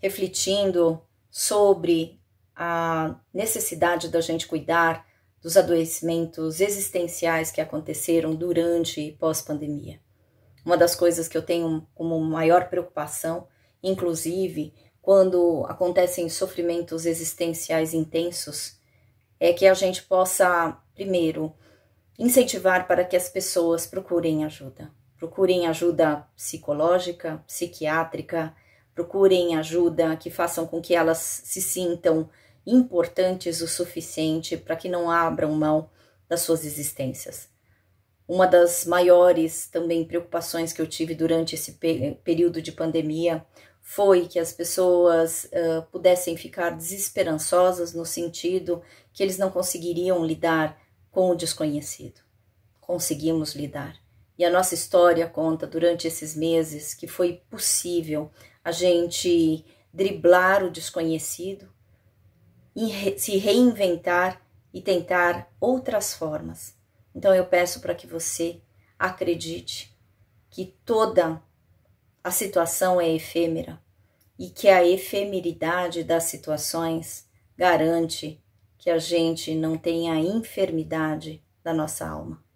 refletindo sobre a necessidade da gente cuidar dos adoecimentos existenciais que aconteceram durante e pós-pandemia. Uma das coisas que eu tenho como maior preocupação, inclusive quando acontecem sofrimentos existenciais intensos, é que a gente possa, primeiro, incentivar para que as pessoas procurem ajuda. Procurem ajuda psicológica, psiquiátrica, procurem ajuda, que façam com que elas se sintam importantes o suficiente para que não abram mão das suas existências. Uma das maiores também preocupações que eu tive durante esse período de pandemia foi que as pessoas uh, pudessem ficar desesperançosas no sentido que eles não conseguiriam lidar com o desconhecido. Conseguimos lidar. E a nossa história conta durante esses meses que foi possível a gente driblar o desconhecido, se reinventar e tentar outras formas. Então eu peço para que você acredite que toda a situação é efêmera e que a efemeridade das situações garante que a gente não tenha a enfermidade da nossa alma.